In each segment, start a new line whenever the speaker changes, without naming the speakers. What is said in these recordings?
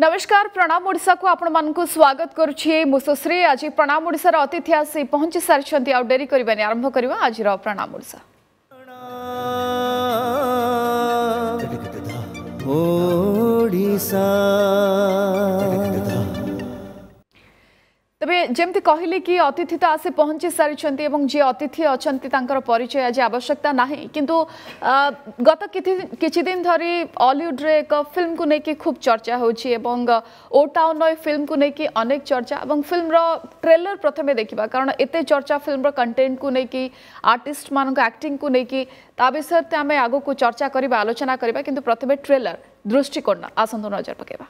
नमस्कार प्रणाम ओडा को आपको स्वागत करुचे मुश्री आज प्रणाम ओडार अतिथि आसी पहुंची सारी आउ डेरी करवानी आरंभ करवा आज प्रणाम ओडा
ओडिशा
তবে যেমি কহিলে কি অতিথি তো আসি পৌঁছি সারি এবং যে অতিথি অনেকর পরিচয় আজ আবশ্যকতা না কিন্তু গত কিছুদিন ধর অলিউড্রে এক ফিল্ম কু নেই খুব চর্চা হচ্ছে এবং ও টাউন ফিল্ম কু নেই অনেক চর্চা এবং ফিল্মর ট্রেলর প্রথমে দেখা কারণ এতে চর্চা ফিল্মর কন্টেন্ট কু নেই আর্টিস্ট মানুষ আক্টিং কু নেই তা বিষয়ে আমি আগুক চর্চা করা আলোচনা করা কিন্তু প্রথমে ট্রেলর দৃষ্টিকোণ আসন্ত নজর পকাইবা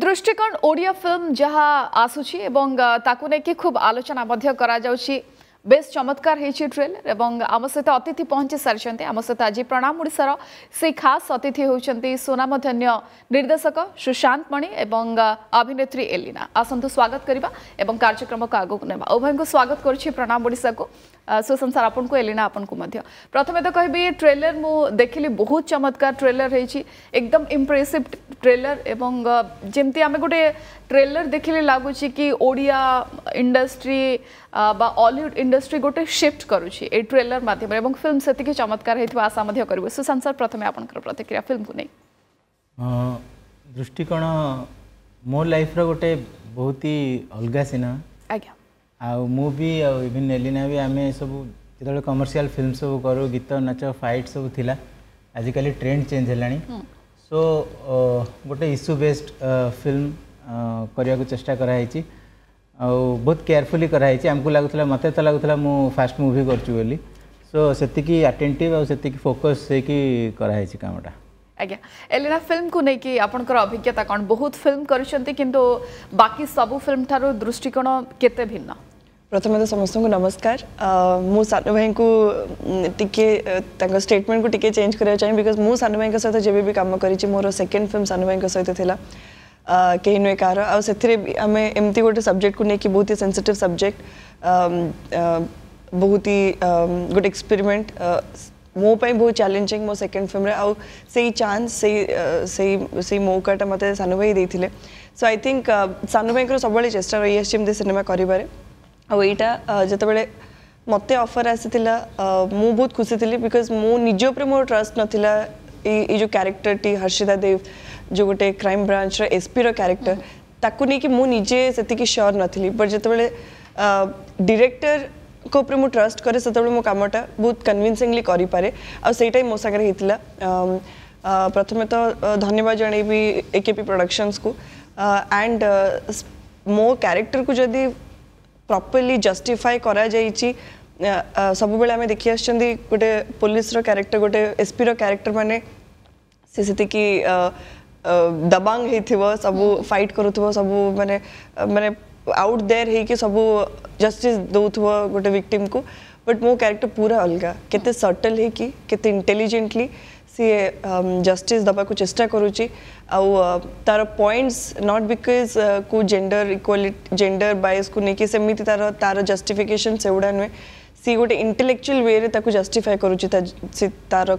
દ્રષ્ટિકણ ઓડિયા ફિલ્મ જહા આસુચી એવંગ તાકુને કે ખૂબ આલોચના મધ્ય કરા જાઉસી બેસ ચમત્કાર હૈચી ટ્રેલર એવંગ આમસતા અતિથી પહોંચી સરજંતે આમસતા અજી પ્રણામ ઓડિસારા સે ખાસ અતિથી હોઉચંતે સોનામ ધન્ય નિર્દેશક સુશાંત મણી એવંગ અભિનેત્રી એલિના આમસંતો સ્વાગત કરીબા એવંગ કાર્યક્રમ કો આગો નેવા ઉભય કો સ્વાગત કરચે પ્રણામ ઓડિસા કો ସୁଶାନ୍ତ ସାର୍ ଆପଣଙ୍କୁ ଏଲିନା ଆପଣଙ୍କୁ ମଧ୍ୟ ପ୍ରଥମେ ତ କହିବି ଟ୍ରେଲର ମୁଁ ଦେଖିଲି ବହୁତ ଚମତ୍କାର ଟ୍ରେଲର ହେଇଛି ଏକଦମ ଇମ୍ପ୍ରେସିଭ୍ ଟ୍ରେଲର ଏବଂ ଯେମିତି ଆମେ ଗୋଟେ ଟ୍ରେଲର ଦେଖିଲେ ଲାଗୁଛି କି ଓଡ଼ିଆ ଇଣ୍ଡଷ୍ଟ୍ରି বা ଅଲିଉଡ଼ ଇଣ୍ଡଷ୍ଟ୍ରି ଗୋଟେ ସିଫ୍ଟ କରୁଛି ଏଇ ଟ୍ରେଲର ମାଧ୍ୟମରେ ଏବଂ ଫିଲ୍ମ ସେତିକି ଚମତ୍କାର ହେଇଥିବା ଆଶା ମଧ୍ୟ କରିବୁ ସୁଶାନ୍ତ ସାର୍ ପ୍ରଥମେ ଆପଣଙ୍କର ପ୍ରତିକ୍ରିୟା ଫିଲ୍ମକୁ ନେଇ
ଦୃଷ୍ଟିକୋଣ ମୋ ଲାଇଫ୍ର ଗୋଟେ ବହୁତ ହି ଅଲଗା ସିନେମା ଆଜ୍ଞା ଆଉ ମୁଁ ବି ଆଉ ଇଭିନ୍ ଏଲିନା ବି ଆମେ ସବୁ ଯେତେବେଳେ କମର୍ସିଆଲ୍ ଫିଲ୍ମ ସବୁ କରୁ ଗୀତ ନାଚ ଫାଇଟ୍ ସବୁ ଥିଲା ଆଜିକାଲି ଟ୍ରେଣ୍ଡ ଚେଞ୍ଜ ହେଲାଣି ସୋ ଗୋଟେ ଇସ୍ୟୁ ବେସ୍ଡ ଫିଲ୍ମ କରିବାକୁ ଚେଷ୍ଟା କରାହେଇଛି ଆଉ ବହୁତ କେୟାରଫୁଲି କରାହେଇଛି ଆମକୁ ଲାଗୁଥିଲା ମୋତେ ତ ଲାଗୁଥିଲା ମୁଁ ଫାଷ୍ଟ ମୁଭି କରୁଛି ବୋଲି ସୋ ସେତିକି ଆଟେଣ୍ଟିଭ୍ ଆଉ ସେତିକି ଫୋକସ୍ ହେଇକି କରାହେଇଛି କାମଟା
ଆଜ୍ଞା ଏଲିନା ଫିଲ୍ମକୁ ନେଇକି ଆପଣଙ୍କର ଅଭିଜ୍ଞତା କ'ଣ ବହୁତ ଫିଲ୍ମ କରିଛନ୍ତି କିନ୍ତୁ ବାକି ସବୁ ଫିଲ୍ମ ଠାରୁ ଦୃଷ୍ଟିକୋଣ କେତେ ଭିନ୍ନ
પ્રથમ તો સમસ્તો કો નમસ્કાર મો સનુબેન કો ટીકે તાગો સ્ટેટમેન્ટ કો ટીકે ચેન્જ કરે ચાહી बिकॉज મો સનુબેન કે સતો જેબીબી કામ કરી છે મોરો સેકન્ડ ફિલ્મ સનુબેન કે સહિત થિલા કેન એકાર ઓ સતરે અમે એમતી ગોટ સબ્જેક્ટ કો નેકી બહુત હી સેન્સિટિવ સબ્જેક્ટ બહુત હી ગોટ એક્સપેરિમેન્ટ મો પઈ બહુ ચેલેન્જિંગ મો સેકન્ડ ફિલ્મ રે ઓ સહી ચાન્સ સહી સહી મોકા મત સનુબેન દે થીલે સો આઈ થિંક સનુબેન કો સબળે ચેસ્ટા રઈ છે એમ સેનેમા કરી બારે आईटा जितेबाला मत अफर आसाला मु बहुत खुशी थी बिकज मो निज मोर ट्रस्ट नाला ये जो क्यारेक्टर टी हर्षिता देव जो गोटे क्राइम ब्रांच रसपी रक्टर ताकू नहीं कि मुझे से स्योर नी बट जो डिरेक्टर को ऊपर ट्रस्ट कैसे से मो कमटा बहुत कनविनसींगली करे आईटा मो सागर होता प्रथम तो धन्यवाद एके पी प्रडक्शन को एंड मो क्यारेक्टर को जदि प्रपरली जस्टिफाए कर सब बेले आम देखी आ गए पुलिस क्यारेक्टर गोटे एसपी रक्टर मैंने से दबांग हो सब फाइट करू सब मैंने मैंने आउट देर हो सब जस्टिस दौथ गोटे विक्टिम को बट मो क्यारेक्टर पूरा अलग केटल होते इंटेलीजेन्टली सी जस्टिस को चेषा करुच्ची आउ तार पॉइंट्स नॉट बिकज को जेंडर इक्वालिटी जेंडर बायस को लेकिन सेमती तार तार जस्टिफिकेशन से उड़ा नुए सी गोटे इंटेलेक्चुअल वे जस्टिफाए करुच्ची तार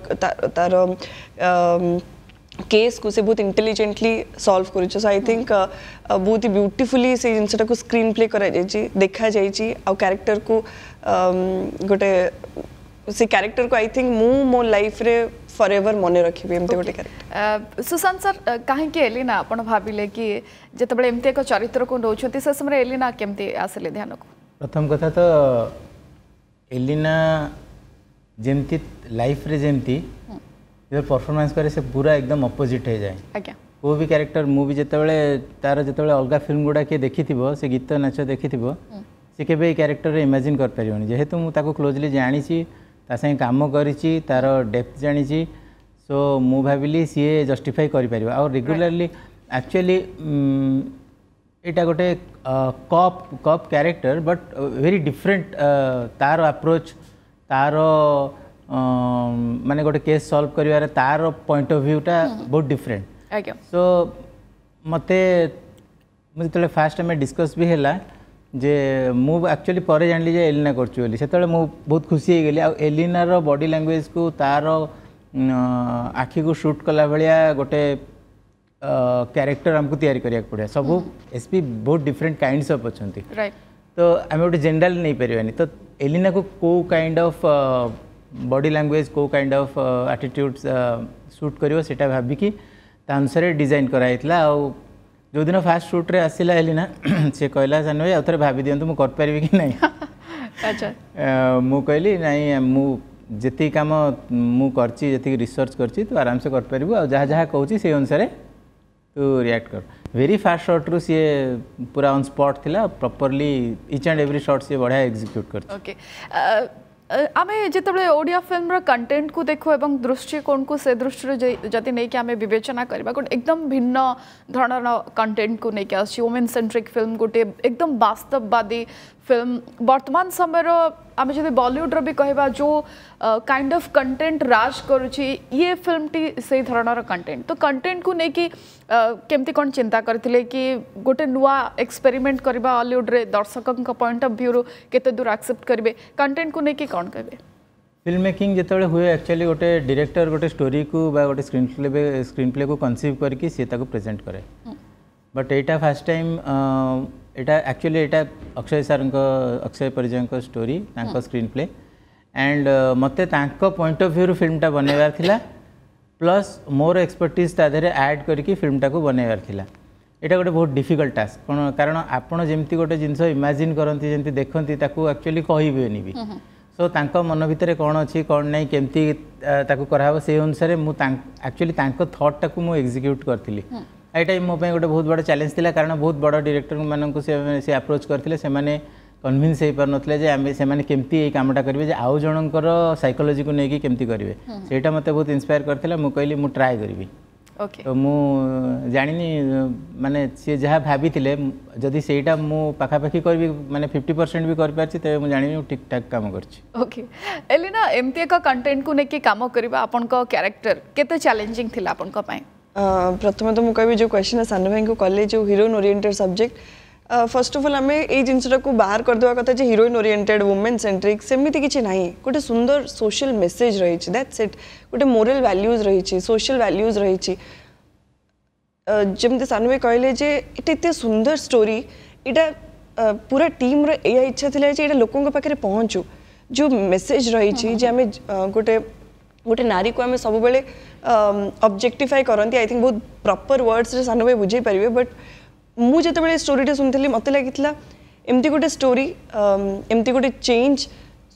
तार केस को से बहुत इंटेलिजेंटली सॉल्व करुचे सो आई थिंक बहुत ही ब्यूटीफुली से जिनटा को स्क्रीन प्ले कर देखा जाइए आउ क्यारेक्टर को गोटे से क्यारेक्टर को आई थिंक मु मो लाइफ रे फरेवर मन रखी एम
सुशांत सर कहीं भाविले कि जितेबाला एमती एक चरित्र को नौकर समय एलीना केमती आसले ध्यान को
प्रथम कथा तो एलीना जमती लाइफ रे जमती परफॉर्मेंस पूरा एकदम अपोजिट हो जाए वो भी कैरेक्टर मु भी जिते तार जो अलग फिल्म गुड़ा किए देखी थी से गीत नाच देखी थी सी के क्यारेक्टर इमाजिन कर पारे जेहेतु मुझे क्लोजली जाणी ताम कर तार डेप्थ जाणी सो मु भाविली सी जस्टिफाई करपर आ रेगुलाली एक्चुअली यहाँ गोटे cop cop character but very different तार आप्रोच तार मान गोटे केस सल्व कर तार पॉइंट ऑफ व्यूटा बहुत डिफरेंट सो मत जो फास्ट आम डिस्कस भी है जे मुचुअली पर जान ली एलीना करते से बहुत खुशी हो गली एलीनार बडी लांगुएज को तार आखि को सुट कला भाया गोटे क्यारेक्टर आमको या पड़े सब एसपी बहुत डिफरेन्ट कैंडस अफ अच्छा तो आम गोटे जेनराल नहीं पारानी तो एलीना को कैंड अफ बडी लांगुएज कौ कैंड अफ आटीट्यूड सुट कर सीटा भाविकी अनुसार डिजाइन कराई जो दिन फास्ट सुट्रे आसला एलिना सी कहला सान भाई आउ थे भाभी दिखाँ मुझे कि ना अच्छा मु कहली ना मु जी कम मुझे जी रिसर्च कर तू आराम से करपर जहाँ जहाँ कौच से अनुसार तू रिएक्ट कर वेरी फास्ट शॉट रु सी पूरा ऑन स्पॉट थिला properly each and every shot सी बढ़िया एग्जीक्यूट कर
ओके okay. uh... आम जेतबळे ओडिया फिल्म कंटेंट को देखो एवं दृष्टिकोण को से दृष्टि जति नहीं कि आमे विवेचना एकदम भिन्न धरणर कंटेन्ट को नहीं कि सेंट्रिक फिल्म गोटे एकदम बास्तववादी फिल्म बर्तमान समय आम जब बलीउड्र भी कह जो काइंड ऑफ कंटेंट राज करुच्ची ये फिल्म टी से धरणर तो कंटेन्ट को लेकिन केमती कौन चिंता करते कि गोटे नुआ एक्सपेरिमेंट करवा हलीउड्रे दर्शकों पॉइंट अफ भ्यू केत दूर आक्सेप्ट करेंगे कंटेन्ट को लेकिन कौन कहे
फिल्म मेकिंग जिते हुए एक्चुअली गोटे डायरेक्टर गोटे स्टोरी को गोटे स्क्रीन प्ले स्क्रीन प्ले को कनसीव करके सी ताको प्रेजेंट करे बट यहाँ फास्ट टाइम এটা ଆକ୍ଚୁଆଲି ଏଇଟା ଅକ୍ଷୟ ସାର୍ଙ୍କ ଅକ୍ଷୟ ପରିଜୟଙ୍କ ଷ୍ଟୋରି ତାଙ୍କ ସ୍କ୍ରିନ୍ ପ୍ଲେ ଆଣ୍ଡ ମୋତେ ତାଙ୍କ ପଏଣ୍ଟ ଅଫ୍ ଭ୍ୟୁରୁ ଫିଲ୍ମଟା ବନେଇବାର ଥିଲା ପ୍ଲସ୍ ମୋର ଏକ୍ସପର୍ଟିଜ୍ ତା ଦେହରେ ଆଡ଼୍ କରିକି ଫିଲ୍ମଟାକୁ ବନେଇବାର ଥିଲା ଏଇଟା ଗୋଟେ ବହୁତ ଡିଫିକଲ୍ଟ ଟାସ୍କ କ'ଣ କାରଣ ଆପଣ ଯେମିତି ଗୋଟେ ଜିନିଷ ଇମାଜିନ୍ କରନ୍ତି ଯେମିତି ଦେଖନ୍ତି ତାକୁ ଆକ୍ଚୁଆଲି କହିବେନି ବି ସୋ ତାଙ୍କ ମନ ଭିତରେ କ'ଣ ଅଛି କ'ଣ ନାହିଁ କେମିତି ତାକୁ କରାହେବ ସେଇ ଅନୁସାରେ ମୁଁ ଆକ୍ଚୁଆଲି ତାଙ୍କ ଥଟ୍ଟାକୁ ମୁଁ ଏକ୍ଜିକ୍ୟୁଟ୍ କରିଥିଲି আইটাই মোপে একটা বহুত বড় চ্যালেঞ্জ থিলা কারণ বহুত বড় ডিরেক্টর মানন কো সে সে অ্যাপ্রোচ কর থিলে সে মানে কনভিন্স হই পারন থলে যে আমি সে মানে কেমতি এই কামটা করিব যে আউ জনন কর সাইকোলজি কো নেকি কেমতি করিব সেটা মতে বহুত ইন্সপায়ার কর থিলা মু কইলি মু ট্রাই করিব ওকে তো মু জানি নি মানে সে যাহা ভাবি থিলে যদি সেইটা মু পাকা পাকা করিবি মানে 50% বি করি পারছি তে মু জানি ঠিকঠাক কাম করচি
ওকে এলি না এমতি এক ক কন্টেন্ট কো নেকি কাম করিবা আপন কো ক্যারেক্টার কতো চ্যালেঞ্জিং থিলা আপন
কো পাই प्रथम तो मुझे जो क्वेश्चन है सान भाई को कले जो heroine oriented subject first of all आम ये जिनसटा को बाहर करदे कथा जो हिरोइन ओरिएंटेड वुमेन सेंट्रिक सेमती किसी ना गोटे सुंदर सोशल मेसेज रही दैट्स इट गोटे मोराल वैल्यूज रही सोशल वैल्यूज रही जमी सान भाई कहले इतने सुंदर स्टोरी यहाँ पूरा टीम रहा इच्छा थी लोकों पहुँचू जो मेसेज रही गोटे गोटे नारी को आम सब अब्जेक्टिफाई करती आई थिंक बहुत प्रपर वर्ड्स सान भाई बुझे पारे बट मुझे स्टोरीटे शुणी मत लगी एमती गोटे स्टोरी एमती गोटे चेंज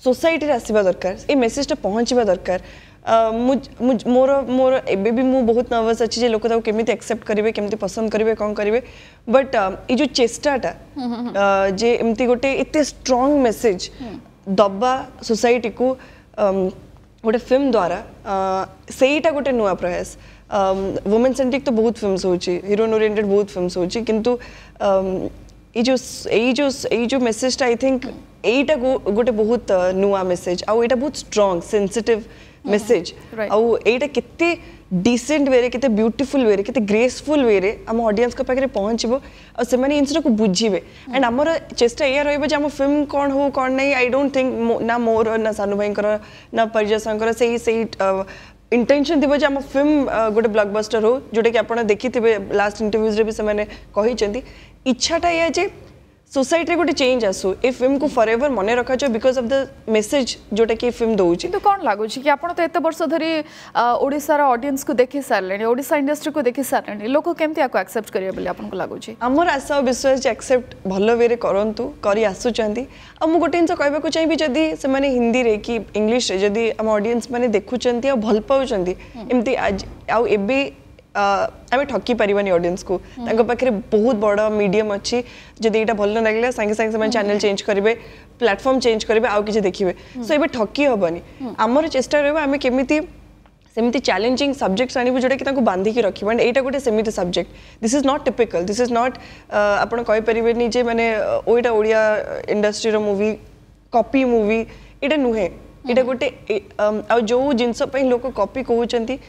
सोसाइटी आसवा दरकार ये मेसेजटा पहुँचवा दरकार मोर मोर एबी मुझ बहुत नर्वस अच्छी लोक केमी एक्सेप्ट करेंगे केमी पसंद करेंगे कौन करेंगे बट ये चेष्टाटा जे एमती गोटे एत स्ट्रंग मेसेज दबा सोसाइटी को गोटे फिल्म द्वारा से गोटे नुआ प्रयास वुमेन सेंट्रिक तो बहुत फिल्म हिरोइन ओरिएटेड बहुत फिल्म हो जो जो जो मेसेजटा आई थिंक यहीटा गोटे बहुत नुआ मेसेज आउ बहुत स्ट्रंग सेनसीटिव मेसेज आउ ये डिसेंट वे रे ब्यूटीफुल वे रे ग्रेसफुल वे रे आम अडियंस पहुँचे और से जिस बुझे एंड आम चेस्टा यह रोज फिल्म कौन हो कौन नहीं आई डोंट थिंक ना मोर ना सानु भाई ना परिजय सर से थी आम फिल्म गोटे ब्लगबस्टर हो जोटा कि आप देखिए लास्ट इंटरव्यूज भी इच्छाटा यह সোসাইটি গোটে চেঞ্জ আসু এ ফিল্মকু ফরএভর মনে রাখা যায় বিকজ অফ দ মেসেজ যেটা কি ফিল্ম দৌছি কিন্তু কোন লাগুছি কি আপন তো এত বর্ষ ধরি ওড়িশার অডিয়েন্স কু দেখি সারলেনি ওড়িশা ইন্ডস্ট্রি কু দেখি সারলেনি লোক কেমতি আকু অ্যাকসেপ্ট করিবে বলি আপনকু লাগুছি আমার আশা ও বিশ্বাস যে অ্যাকসেপ্ট ভালো ওয়েরে করন্তু করি আসুচন্তি আর মু গোটে জিনিস কইবাকু চাইবি যদি সেমানে হিন্দি রে কি ইংলিশ রে যদি আম অডিয়েন্স মানে দেখুচন্তি আর ভাল পাউচন্তি এমতি আজ আউ এবে आम ठकी पारानी अडियंस को पाखे बहुत बड़ मीडियम अच्छी जदि यहाँ भल न लगे सागे सागे चैनल चेज करेंगे प्लाटफर्म चेंज करेंगे आउ किसी देखिए सो ये ठकी हेनी आमर चेस्टा आम कमी सेमती चैलेंजिंग सब्जेक्ट आनबू जोटा कि बांधिक रखा एंड यहाँ गोटे सेमती subject this is not typical this is not आपपर जे मैंने ओटा Odia industry movie copy movie यहाँ नुहे यहाँ हम्म। गोटे आ जो जिनपी लोक कहते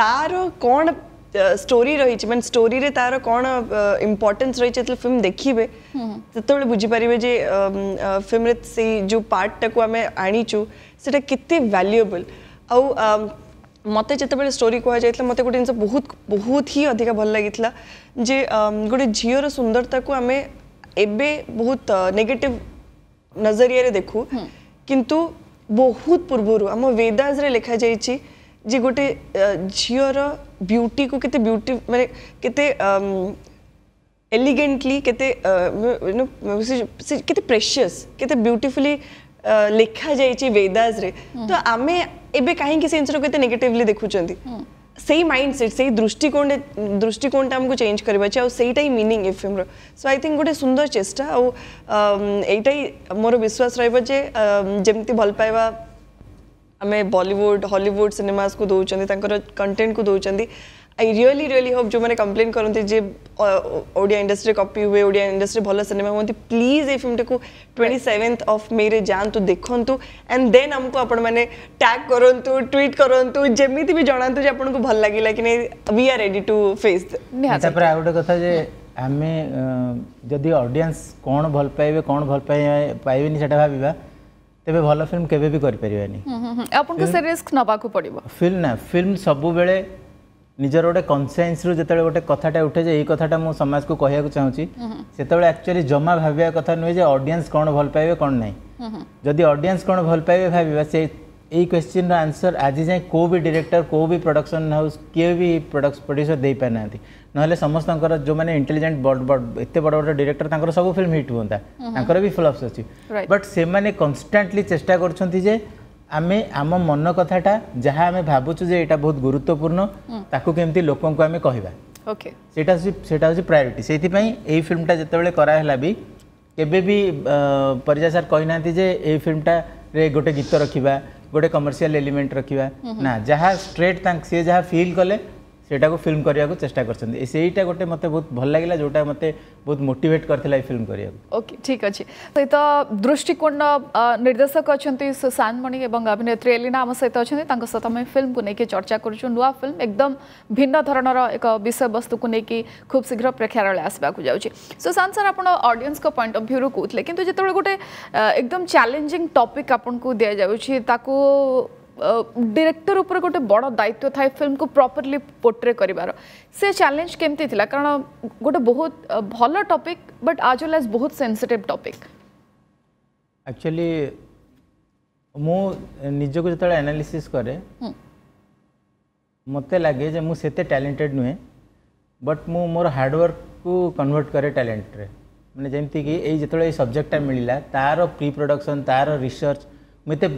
तार कौन स्टोरी uh, रही मैंने स्टोरी रे तार कौन इम्पोर्टेन्स uh, रही फिल्म तो देखिए हम्म। um, uh, से बुझीपर फिल्म से जो पार्ट टाक आम से भैल्युएबल आउ मत जो स्टोरी कहला मत गोटे जिन बहुत बहुत ही अधिक भल लगी जे um, गोटे झीओर सुंदरता को आम एबे बहुत नेगेटिव नजरिया देखू हम्म। किंतु बहुत पूर्वर आम वेदाज लेखाई ଯେ ଗୋଟେ ଝିଅର ବ୍ୟୁଟିକୁ କେତେ ବ୍ୟୁଟି ମାନେ କେତେ ଏଲିଗେଣ୍ଟଲି କେତେ ସେ କେତେ ପ୍ରେସିୟସ୍ କେତେ ବ୍ୟୁଟିଫୁଲି ଲେଖାଯାଇଛି ବେଦାସରେ ତ ଆମେ ଏବେ କାହିଁକି ସେ ଜିନିଷଟାକୁ ଏତେ ନେଗେଟିଭଲି ଦେଖୁଛନ୍ତି ସେଇ ମାଇଣ୍ଡ ସେଟ୍ ସେଇ ଦୃଷ୍ଟିକୋଣ ଦୃଷ୍ଟିକୋଣଟା ଆମକୁ ଚେଞ୍ଜ କରିବା ଅଛି ଆଉ ସେଇଟା ହିଁ ମିନିଂ ଏ ଫିଲ୍ମର ସୋ ଆଇ ଥିଙ୍କ ଗୋଟେ ସୁନ୍ଦର ଚେଷ୍ଟା ଆଉ ଏଇଟା ହିଁ ମୋର ବିଶ୍ୱାସ ରହିବ ଯେ ଯେମିତି ଭଲ ପାଇବା आम बलीउड हलीउड सिनेमास को दौर कंटेन्ट को दौरान आई रियली रियली होप जो मैंने कम्प्लेन करते ओडिया इंडस्ट्री कपी हुए ओडिया इंडस्ट्री तो भल सिनेमा अच्छा, हमें प्लीज ये फिल्म टी ट्वेंटी सेवेन्थ अफ मे रे जातु देखु एंड देन आमको आपग करूँ ट्विट करूँ जमी भी जहां आपको भल लगे कि we are ready to face गोटे
क्या आम जदि अडियस कौन भल पाइबे कौन भल पाए पाइबे से भावना ତେବେ ଭଲ ଫିଲ୍ମ କେବେ ବି କରିପାରିବାନି
ଆପଣଙ୍କୁ ସେ ରିସ୍କ ନେବାକୁ ପଡ଼ିବ
ଫିଲ୍ମ ନା ଫିଲ୍ମ ସବୁବେଳେ ନିଜର ଗୋଟେ କନସିଏନ୍ସରୁ ଯେତେବେଳେ ଗୋଟେ କଥାଟା ଉଠେ ଯେ ଏଇ କଥାଟା ମୁଁ ସମାଜକୁ କହିବାକୁ ଚାହୁଁଛି ସେତେବେଳେ ଆକ୍ଚୁଆଲି ଜମା ଭାବିବା କଥା ନୁହେଁ ଯେ ଅଡ଼ିଏନ୍ସ କ'ଣ ଭଲ ପାଇବେ କ'ଣ ନାହିଁ ଯଦି ଅଡ଼ିଏନ୍ସ କ'ଣ ଭଲ ପାଇବେ ଭାବିବା ସେ ये क्वेश्चन आंसर आज जाए कौ भी डायरेक्टर कौ भी प्रोडक्शन हाउस किए भी प्रोडक्ट प्रोड्यूसर दे पाना ना समस्त जो मैंने इंटेलिजेंट एत बड़ बड़ डायरेक्टर सब फिल्म हिट हाँ भी फ्लप्स अच्छी बट से कन्स्टाटली चेस्टा कर আমি আম মন কথাটা যাহা আমি ভাবুছু যে এটা বহুত গুরুত্বপূর্ণ তাকে কেমতি লোককে আমি কহবা সেটা সেটা হচ্ছে প্রায়োরিটি সেইপাই এই ফিল্মটা যেতবে করা হল বি কেবে বি পরিজা স্যার কই না যে এই ফিল্মটারে গোটে গীত রাখবা गोटे कमर्सी एलिमेंट रखा ना जहाँ स्ट्रेट सी जहाँ फिल कले ସେଇଟାକୁ ଫିଲ୍ମ କରିବାକୁ ଚେଷ୍ଟା କରିଛନ୍ତି ସେଇଟା ଗୋଟେ ମୋତେ ବହୁତ ଭଲ ଲାଗିଲା ଯେଉଁଟା ମୋତେ ବହୁତ ମୋଟିଭେଟ୍ କରିଥିଲା ଏ ଫିଲ୍ମ କରିବାକୁ
ଓକେ ଠିକ୍ ଅଛି ସହିତ ଦୃଷ୍ଟିକୋଣ ନିର୍ଦ୍ଦେଶକ ଅଛନ୍ତି ସୁଶାନ୍ତମଣି ଏବଂ ଅଭିନେତ୍ରୀ ଏଲିନା ଆମ ସହିତ ଅଛନ୍ତି ତାଙ୍କ ସହିତ ଆମେ ଫିଲ୍ମକୁ ନେଇକି ଚର୍ଚ୍ଚା କରୁଛୁ ନୂଆ ଫିଲ୍ମ ଏକଦମ ଭିନ୍ନ ଧରଣର ଏକ ବିଷୟବସ୍ତୁକୁ ନେଇକି ଖୁବ୍ ଶୀଘ୍ର ପ୍ରେକ୍ଷାଳୟ ଆସିବାକୁ ଯାଉଛି ସୁଶାନ୍ତ ସାର୍ ଆପଣ ଅଡିଏନ୍ସଙ୍କ ପଏଣ୍ଟ ଅଫ୍ ଭ୍ୟୁରୁ କହୁଥିଲେ କିନ୍ତୁ ଯେତେବେଳେ ଗୋଟେ ଏକଦମ ଚ୍ୟାଲେଞ୍ଜିଂ ଟପିକ୍ ଆପଣଙ୍କୁ ଦିଆଯାଉଛି ତାକୁ डायरेक्टर उपर गोटे बड़ दायित्व थाए फिल्म को प्रॉपर्ली पोर्ट्रे कर चैलेंज केमती थी कारण गोटे बहुत भल टॉपिक बट आज वेल एज बहुत सेनसीटिव टॉपिक
एक्चुअली मुझक जो एनालीसी कै मत लगे मुझे टैलेंटेड नुहे बट मु मोर हार्डवर्क को कन्वर्ट करे टैलेंट मैंने जमीती कि सब्जेक्टा मिलला तार प्री प्रडक्शन तार रिसर्च मुझे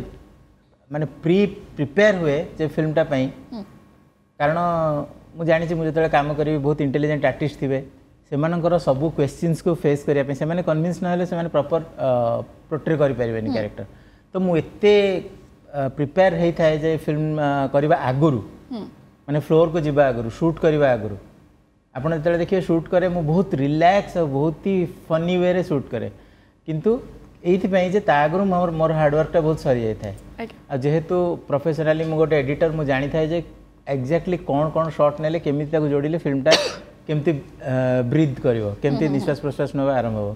ମାନେ ପ୍ରି ପ୍ରିପେୟାର ହୁଏ ଯେ ଫିଲ୍ମଟା ପାଇଁ କାରଣ ମୁଁ ଜାଣିଛି ମୁଁ ଯେତେବେଳେ କାମ କରିବି ବହୁତ ଇଣ୍ଟେଲିଜେଣ୍ଟ ଆର୍ଟିଷ୍ଟ ଥିବେ ସେମାନଙ୍କର ସବୁ କ୍ୱେଶ୍ଚିନ୍ସକୁ ଫେସ୍ କରିବା ପାଇଁ ସେମାନେ କନଭିନ୍ସ ନହେଲେ ସେମାନେ ପ୍ରପର୍ ପ୍ରୋଟ୍ରେ କରିପାରିବେନି କ୍ୟାରେକ୍ଟର ତ ମୁଁ ଏତେ ପ୍ରିପେୟାର ହେଇଥାଏ ଯେ ଫିଲ୍ମ କରିବା ଆଗରୁ ମାନେ ଫ୍ଲୋର୍କୁ ଯିବା ଆଗରୁ ସୁଟ୍ କରିବା ଆଗରୁ ଆପଣ ଯେତେବେଳେ ଦେଖିବେ ସୁଟ୍ କରେ ମୁଁ ବହୁତ ରିଲାକ୍ସ ଆଉ ବହୁତ ହି ଫନି ୱେରେ ସୁଟ୍ କରେ କିନ୍ତୁ এইপাই যে তা আগর মোর হার্ডওয়ার্কটা বহুত সরি যাই যেহেতু প্রফেসনালি মু গোটে এডিটর মু জানি থাকে যে এক্সাক্টলি কোণ কোণ সর্ট নেলে কেমি তাকে যোড়িলে ফিল্মটা কেমতি ব্রিথ করব কেমতি নিশ্বাস প্রশ্বাস নেওয়া আরম্ভ হব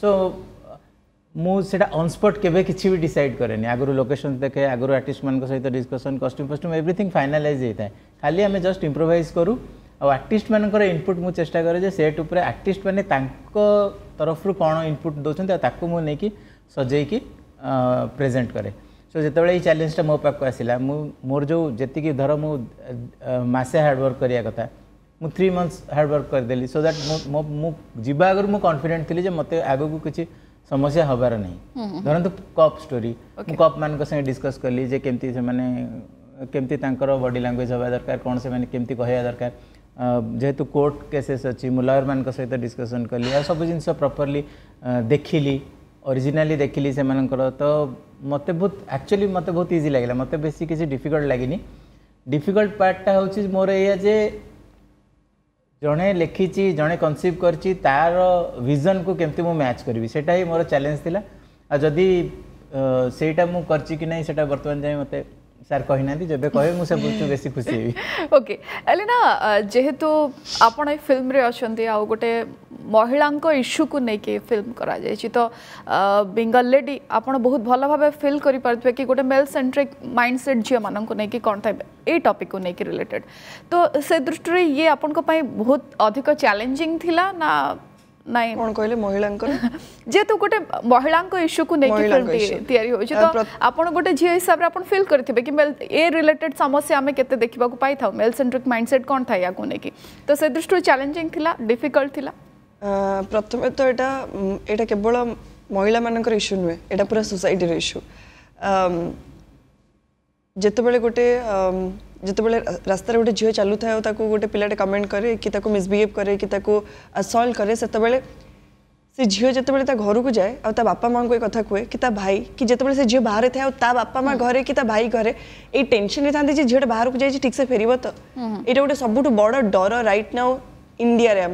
সো ମୁଁ ସେଇଟା ଅନସ୍ପଟ୍ କେବେ କିଛି ବି ଡିସାଇଡ଼୍ କରେନି ଆଗରୁ ଲୋକେସନ୍ ଦେଖେ ଆଗରୁ ଆର୍ଟିଷ୍ଟମାନଙ୍କ ସହିତ ଡିସ୍କସନ୍ କଷ୍ଟ୍ୟୁମ୍ ଫଷ୍ଟ୍ୟୁମ୍ ଏଭ୍ରିଥିଙ୍ଗ ଫାଇନାଲାଇଜ୍ ହେଇଥାଏ ଖାଲି ଆମେ ଜଷ୍ଟ ଇମ୍ପ୍ରୋଭାଇଜ୍ କରୁ ଆଉ ଆର୍ଟିଷ୍ଟମାନଙ୍କର ଇନପୁଟ୍ ମୁଁ ଚେଷ୍ଟା କରେ ଯେ ସେଟ୍ ଉପରେ ଆର୍ଟିଷ୍ଟମାନେ ତାଙ୍କ ତରଫରୁ କ'ଣ ଇନପୁଟ୍ ଦେଉଛନ୍ତି ଆଉ ତାକୁ ମୁଁ ନେଇକି सजेक प्रेजेंट कै सो जो चैलेंजा मो पाक आसला मोर जो जी धर मु मसे हार्डवर्क करा कथा मुझे थ्री मंथस हार्डवर्क करदेली सो दैट जा आगर मुझे कन्फिडेन्ट थी मत आग को किसी समस्या हबार
नहीं धरतु
कप स्टोरी कप मान संगे डिस्कस कली केमती बडी लांगुएज हवा दरकार कौन से कमी कह दरकार जेहेतु कोर्ट केसेस अच्छी मुँ मान सहित डिस्कसन कली सब जिन प्रपर्ली देखिली অরিজিনালি দেখিলি সে তো মতো বহুত আকচুয়ালি মতো বহুত ইজি লাগিলা মতো বেশি কিছু ডিফিকল্ট লাগিনি ডিফিকল্ট পার্টটা হচ্ছে মোর এয়া যে জনে লেখিছি জনে কনসিভ করছি তার ভিজনকু কেমতি মু ম্যাচ করবি সেটা হি মোর চ্যালেঞ্জ লা আর যদি সেইটা মু করছি কি নাই সেটা বর্তমান যাই মতো ସାର୍ କହିନାହାନ୍ତି ଯେବେ କହିବେ ମୁଁ ସବୁଠୁ ବେଶୀ ଖୁସି
ହେବି ଓକେ ଏଲିନା ଯେହେତୁ ଆପଣ ଏ ଫିଲ୍ମରେ ଅଛନ୍ତି ଆଉ ଗୋଟେ ମହିଳାଙ୍କ ଇସ୍ୟୁକୁ ନେଇକି ଫିଲ୍ମ କରାଯାଇଛି ତ ବିଙ୍ଗ ଅଲରେଡ଼ି ଆପଣ ବହୁତ ଭଲ ଭାବେ ଫିଲ୍ କରିପାରୁଥିବେ କି ଗୋଟେ ମେଲ୍ ସେଣ୍ଟ୍ରିକ୍ ମାଇଣ୍ଡ ସେଟ୍ ଝିଅମାନଙ୍କୁ ନେଇକି କ'ଣ ଥାଏ ଏଇ ଟପିକ୍କୁ ନେଇକି ରିଲେଟେଡ୍ ତ ସେ ଦୃଷ୍ଟିରେ ଇଏ ଆପଣଙ୍କ ପାଇଁ ବହୁତ ଅଧିକ ଚ୍ୟାଲେଞ୍ଜିଂ ଥିଲା ନା ନାଇଁ କ'ଣ କହିଲେ ମହିଳାଙ୍କର ଯେହେତୁ ଗୋଟେ ମହିଳାଙ୍କ ଇସ୍ୟୁକୁ ନେଇକି ଫିଲ୍ମ ତିଆରି ହେଉଛି ତ ଆପଣ ଗୋଟେ ଝିଅ ହିସାବରେ ଆପଣ ଫିଲ୍ କରିଥିବେ କିମ୍ବା ଏ ରିଲେଟେଡ୍ ସମସ୍ୟା ଆମେ କେତେ ଦେଖିବାକୁ ପାଇଥାଉ ମେଲ୍ ସେଣ୍ଟ୍ରିକ୍ ମାଇଣ୍ଡସେଟ୍ କ'ଣ ଥାଏ ୟାକୁ ନେଇକି ତ ସେ ଦୃଷ୍ଟିରୁ ଚ୍ୟାଲେଞ୍ଜିଂ ଥିଲା ଡିଫିକଲ୍ଟ ଥିଲା
ପ୍ରଥମେ ତ ଏଇଟା ଏଇଟା କେବଳ ମହିଳାମାନଙ୍କର ଇସ୍ୟୁ ନୁହେଁ ଏଇଟା ପୁରା ସୋସାଇଟିର ଇସ୍ୟୁ ଯେତେବେଳେ ଗୋଟେ जो बड़े रास्तार गोटे झील चलु था गोटे पिलाटे कमेंट कै कि मिसबिहेव कै कि असल्ट करे से से झील जिते घर को जाए बापा माँ को एक कथा कहे कि भाई कि जिते से झील बाहर था बापा माँ घरे कि भाई घरे ये टेनसन था झीटे बाहर को जाए ठीक से फेर तो यहाँ हम्म। गोटे सब बड़ डर right now India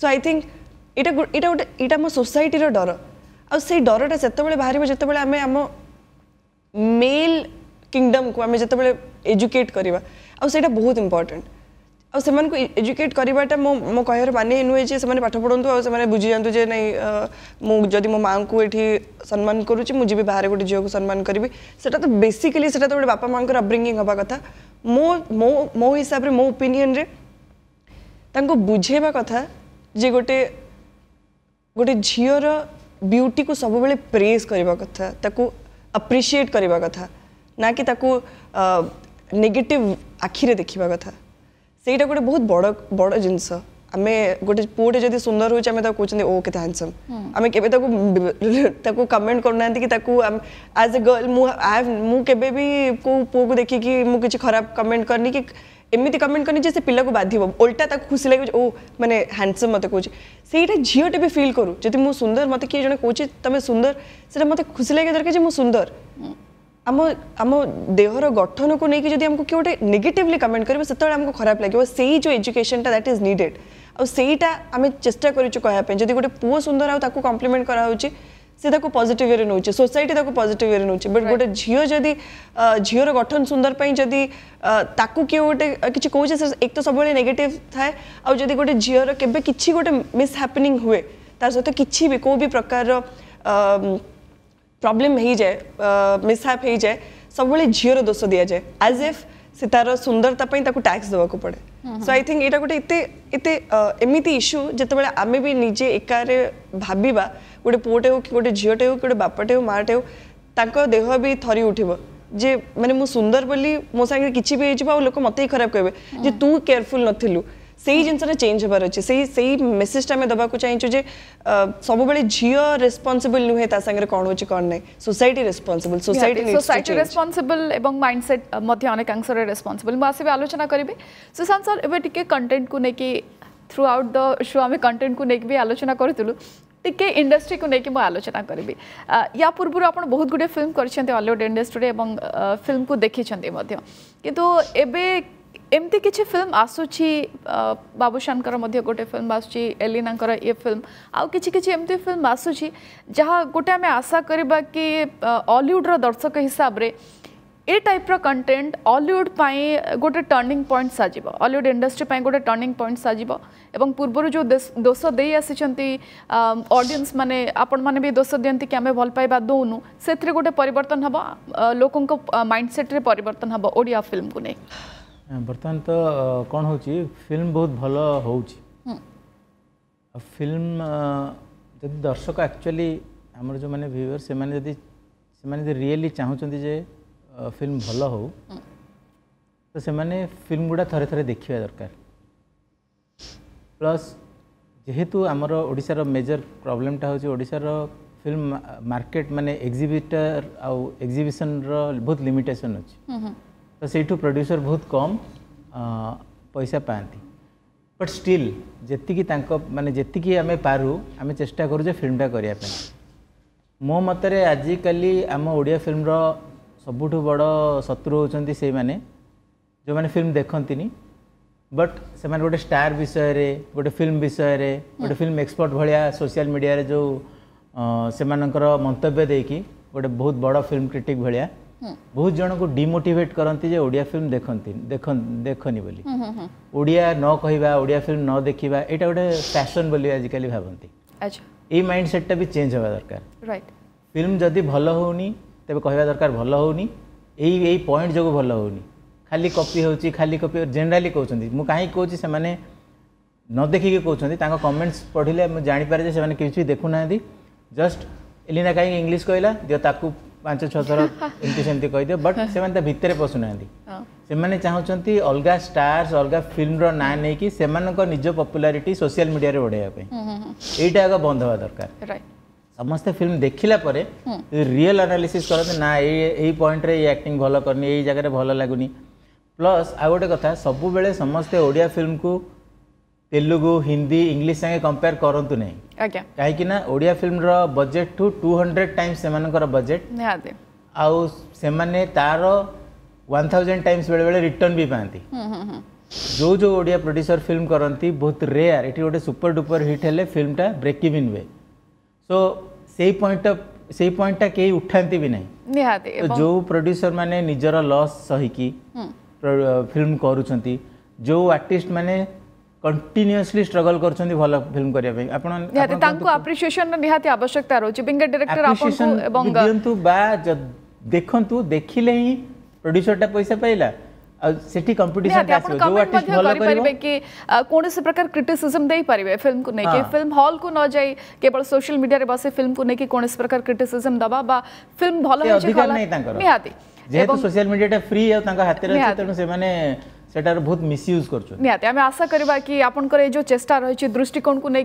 so I think यहाँ गोटे यहाँ मो सोसाइटी डर आई डरटा से बाहर जो आम मेल किंगडम को आम जो एजुकेट करवा आईटा बहुत इम्पोर्टाट आ एजुकेट करवाटा मो मो कह मान नुहे से पाठ पढ़ू आ बुझी जातु जो ना मुझे मो माँ को ये सम्मान करुच्ची मुझे बाहर गोटे झील को सम्मान करी से तो बेसिकली सब गोटे बापा माँ को अब्रिंगिंग हाँ कथ मो मो मो हिसाब से मो ओपिनियन बुझेवा कथा जे गोटे गोटे झीर ब्यूटी को सब बेले प्रेस करवा कथा अप्रिसीएट करवा कथा ना कि नेगेटिव आखिरे देखा कथा से गोटे बहुत बड़ बड़ जिनस आम गोटे पुओटे जब सुंदर होते कहते ओ हैंडसम आम के कमेंट करना कि एज ए गर्ल मुझे भी कौ को देखिकी मुझे खराब कमेंट करनी कि एमती कमेंट करनी से पिला को बाधि ओल्टा खुशी लगे ओ मैंने हैंडसम मत कौन से झीटे भी फिल करूँ जब मुझे सुंदर मत किए जो कौन तुम सुंदर से मतलब खुशी लगे दरकार सुंदर ଆମ ଆମ ଦେହର ଗଠନକୁ ନେଇକି ଯଦି ଆମକୁ କିଏ ଗୋଟେ ନେଗେଟିଭଲି କମେଣ୍ଟ କରିବ ସେତେବେଳେ ଆମକୁ ଖରାପ ଲାଗିବ ସେଇ ଯେଉଁ ଏଜୁକେସନଟା ଦ୍ୟାଟ୍ ଇଜ୍ ନିଡେଡ଼୍ ଆଉ ସେଇଟା ଆମେ ଚେଷ୍ଟା କରୁଛୁ କହିବା ପାଇଁ ଯଦି ଗୋଟେ ପୁଅ ସୁନ୍ଦର ଆଉ ତାକୁ କମ୍ପ୍ଲିମେଣ୍ଟ କରାହେଉଛି ସେ ତାକୁ ପଜିଟିଭ୍ ୱେରେ ନେଉଛି ସୋସାଇଟି ତାକୁ ପଜିଟିଭ୍ ୱେରେ ନେଉଛି ବଟ୍ ଗୋଟେ ଝିଅ ଯଦି ଝିଅର ଗଠନ ସୁନ୍ଦର ପାଇଁ ଯଦି ତାକୁ କିଏ ଗୋଟେ କିଛି କହୁଛି ସେ ଏକ ତ ସବୁବେଳେ ନେଗେଟିଭ୍ ଥାଏ ଆଉ ଯଦି ଗୋଟେ ଝିଅର କେବେ କିଛି ଗୋଟେ ମିସ୍ ହ୍ୟାପନିଂ ହୁଏ ତା ସହିତ କିଛି ବି କେଉଁ ବି ପ୍ରକାରର ପ୍ରୋବ୍ଲେମ୍ ହେଇଯାଏ ମିସ୍ହାପ୍ ହେଇଯାଏ ସବୁବେଳେ ଝିଅର ଦୋଷ ଦିଆଯାଏ ଆଜ୍ ଏଫ୍ ସେ ତାର ସୁନ୍ଦରତା ପାଇଁ ତାକୁ ଟ୍ୟାକ୍ସ ଦେବାକୁ ପଡ଼େ ସୋ ଆଇ ଥିଙ୍କ ଏଇଟା ଗୋଟେ ଏତେ ଏତେ ଏମିତି ଇସ୍ୟୁ ଯେତେବେଳେ ଆମେ ବି ନିଜେ ଏକାରେ ଭାବିବା ଗୋଟେ ପୁଅଟେ ହଉ କି ଗୋଟେ ଝିଅଟେ ହଉ କି ଗୋଟେ ବାପାଟେ ହଉ ମାଆଟେ ହଉ ତାଙ୍କ ଦେହ ବି ଥରି ଉଠିବ ଯେ ମାନେ ମୁଁ ସୁନ୍ଦର ବୋଲି ମୋ ସାଙ୍ଗରେ କିଛି ବି ହେଇଯିବ ଆଉ ଲୋକ ମୋତେ ହିଁ ଖରାପ କହିବେ ଯେ ତୁ କେୟାରଫୁଲ୍ ନଥିଲୁ से जिनसा ना चेंज हो मेसेजा सही सही मेसेज टा सब बेले झियो रिस्पांसिबल नु कौन ता संगे कोन होछि कोन नै society responsible society society
responsible एवं माइंडसेट मध्ये अनेक आंसर आलोचना करी सुशांत सर एवं टी कंटेंट को नेकी थ्रू आउट द शो आम कंटेंट को नेकी भी आलोचना करतुलु टिके इंडस्ट्री को लेकिन मुझे आलोचना करी या पूर्व आप बहुत गुड फिल्म करलीउड इंडस्ट्री और फिल्म को देखी कितु एवं ଏମିତି କିଛି ଫିଲ୍ମ ଆସୁଛି ବାବୁଶାନଙ୍କର ମଧ୍ୟ ଗୋଟେ ଫିଲ୍ମ ଆସୁଛି ଏଲିନାଙ୍କର ଏ ଫିଲ୍ମ ଆଉ କିଛି କିଛି ଏମିତି ଫିଲ୍ମ ଆସୁଛି ଯାହା ଗୋଟେ ଆମେ ଆଶା କରିବା କି ଅଲିଉଡ଼ର ଦର୍ଶକ ହିସାବରେ ଏ ଟାଇପ୍ର କଣ୍ଟେଣ୍ଟ ଅଲିଉଡ଼ ପାଇଁ ଗୋଟେ ଟର୍ଣ୍ଣିଂ ପଏଣ୍ଟ ସାଜିବ ଅଲିଉଡ଼ ଇଣ୍ଡଷ୍ଟ୍ରି ପାଇଁ ଗୋଟେ ଟର୍ଣ୍ଣିଂ ପଏଣ୍ଟ ସାଜିବ ଏବଂ ପୂର୍ବରୁ ଯେଉଁ ଦୋଷ ଦେଇ ଆସିଛନ୍ତି ଅଡ଼ିଏନ୍ସ ମାନେ ଆପଣମାନେ ବି ଦୋଷ ଦିଅନ୍ତି କି ଆମେ ଭଲ ପାଇବା ଦେଉନୁ ସେଥିରେ ଗୋଟେ ପରିବର୍ତ୍ତନ ହେବ ଲୋକଙ୍କ ମାଇଣ୍ଡ ସେଟ୍ରେ ପରିବର୍ତ୍ତନ ହେବ ଓଡ଼ିଆ ଫିଲ୍ମକୁ ନେଇ
बर्तमान तो कौन हो फिल्म बहुत भल हो फिल्म जदि दर्शक एक्चुअली आम जो मैंने भिवर से मैंने से मैंने रियली चाहूँ जे फिल्म भल हो तो से मैंने फिल्म गुड़ा थरे थरे देखा दरकार प्लस जेहेतु आमर ओडार मेजर प्रोब्लेमटा होशार फिल्म मार्केट मानने एक्जिबिटर आउ एक्जिबिशन रो अच्छी तो सही प्रड्यूसर बहुत कम पैसा पाती बट स्टिल जी मानते जी आम पारू आम चेष्टा करूँ फिल्मटा करने मो मत आजिकल आम ओडिया फिल्म रुठ बड़ शत्रु होने जो मैंने फिल्म देखती बट से गोटे स्टार विषय गोटे फिल्म विषय गोटे फिल्म एक्सपर्ट भाया सोशियाल मीडिया जो से मंतव्य देकी गोटे बहुत बड़ फिल्म क्रिटिक भाया ବହୁତ ଜଣଙ୍କୁ ଡିମୋଟିଭେଟ୍ କରନ୍ତି ଯେ ଓଡ଼ିଆ ଫିଲ୍ମ ଦେଖନ୍ତି ଦେଖନି ବୋଲି ଓଡ଼ିଆ ନ କହିବା ଓଡ଼ିଆ ଫିଲ୍ମ ନ ଦେଖିବା ଏଇଟା ଗୋଟେ ଫ୍ୟାସନ୍ ବୋଲି ଆଜିକାଲି ଭାବନ୍ତି ଏଇ ମାଇଣ୍ଡ ସେଟ୍ଟା ବି ଚେଞ୍ଜ ହେବା ଦରକାର ଫିଲ୍ମ ଯଦି ଭଲ ହେଉନି ତେବେ କହିବା ଦରକାର ଭଲ ହେଉନି ଏଇ ଏଇ ପଏଣ୍ଟ ଯୋଗୁଁ ଭଲ ହେଉନି ଖାଲି କପି ହେଉଛି ଖାଲି କପି ଜେନେରାଲି କହୁଛନ୍ତି ମୁଁ କାହିଁକି କହୁଛି ସେମାନେ ନ ଦେଖିକି କହୁଛନ୍ତି ତାଙ୍କ କମେଣ୍ଟସ୍ ପଢ଼ିଲେ ମୁଁ ଜାଣିପାରେ ଯେ ସେମାନେ କିଛି ଦେଖୁନାହାନ୍ତି ଜଷ୍ଟ ଏଲିନା କାହିଁକି ଇଂଲିଶ କହିଲା ଦିଅ ତାକୁ ପାଞ୍ଚ ଛଅ ଥର ଏମିତି ସେମିତି କହିଦିଅ ବଟ୍ ସେମାନେ ତା ଭିତରେ ପଶୁନାହାନ୍ତି ସେମାନେ ଚାହୁଁଛନ୍ତି ଅଲଗା ଷ୍ଟାର୍ସ ଅଲଗା ଫିଲ୍ମର ନାଁ ନେଇକି ସେମାନଙ୍କ ନିଜ ପପୁଲାରିଟି ସୋସିଆଲ ମିଡ଼ିଆରେ ବଢ଼େଇବା ପାଇଁ ଏଇଟା ଏକ ବନ୍ଦ ହେବା ଦରକାର ସମସ୍ତେ ଫିଲ୍ମ ଦେଖିଲା ପରେ ରିଅଲ ଆନାଲିସିସ୍ କରନ୍ତି ନା ଏଇ ଏଇ ପଏଣ୍ଟରେ ଏଇ ଆକ୍ଟିଂ ଭଲ କରିନି ଏଇ ଜାଗାରେ ଭଲ ଲାଗୁନି ପ୍ଲସ୍ ଆଉ ଗୋଟେ କଥା ସବୁବେଳେ ସମସ୍ତେ ଓଡ଼ିଆ ଫିଲ୍ମକୁ तेलुगु हिंदी इंग्लीश संगे कंपेयर करूँ ना कहीं ओडिया फिल्म रजेट टू टू हंड्रेड टाइम्स से
बजेट
आउ तार वन थाउजेंड टाइम्स बेले बेले रिटर्न भी पाती जो जो ओडिया प्रड्यूसर फिल्म करती बहुत रेयर ये गोटे सुपर डुपर हिट हेले फिल्मा ब्रेक इन हुए सो से पॉइंट से पॉइंटा कई उठाती भी
नहीं तो जो
प्रड्यूसर मैंने निजर लस सहीकि फिल्म करो आर्टिस्ट मैंने कंटिन्यूअसली स्ट्रगल करछन भल फिल्म करबे आपण तांको
एप्रिसिएशन निहाती आवश्यकता रहू बिंग डायरेक्टर आपन एवं दियंतु
बा देखंतु देखिले ही प्रोड्यूसर टा पैसा पाइला सिटी कंपटीशन आसिबो जो आर्टिस्ट भल करबे
कि कोन से प्रकार क्रिटिसिज्म देई परिबे फिल्म को नै फिल्म हॉल को न जाई केवल सोशल मीडिया रे बसे फिल्म को नै कि से प्रकार क्रिटिसिज्म दबा बा फिल्म भल होय छै निहाती जेहेतु सोशल
मीडिया टा फ्री आ तांका हाते रहै तेनु से माने সেটার বহুত মিসইউজ করছেন
নিহতি আমি আশা করা কি আপনার এই যে চেষ্টা রয়েছে দৃষ্টিকোণ কু নেই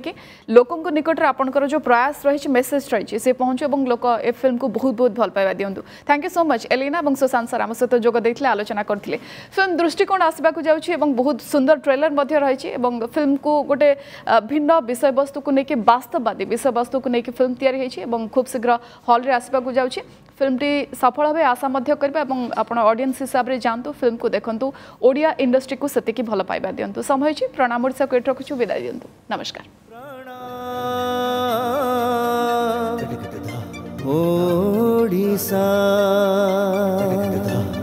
লোক নিকটরে আপনার যে প্রয়াস রয়েছে মেসেজ রয়েছে সে পৌঁছু এবং লোক এ ফিল্ম কু বহুত বহুত ভাল পাইবা দিও থ্যাংক ইউ সো মচ এলিনা এবং সুশান্ত স্যার আমার সহ যোগ দিয়ে আলোচনা করলে ফিল্ম দৃষ্টিকোণ আসবাক যাচ্ছে এবং বহুত সুন্দর ট্রেলর মধ্যে রয়েছে এবং ফিল্ম কু গোটে ভিন্ন বিষয়বস্তু নিয়ে বাস্তববাদী বিষয়বস্তু নিয়ে ফিল্ম তৈরি হয়েছে এবং খুব শীঘ্র হলরে আসবাক যাচ্ছে ফিল্মটি সফল ভাবে আশা মধ্যে করবে এবং আপনার অডিয়েন্স হিসাবে যাতে ফিল্মকু দেখন্তু ওড়িয়া ইন্ডস্ট্রিকু সেতিকি ভাল পাইবা দিয়ন্তু সময় হয়েছে প্রণাম ওড়িশাকে এটি রাখুছু বিদায় দিয়ন্তু নমস্কার
ওড়িশা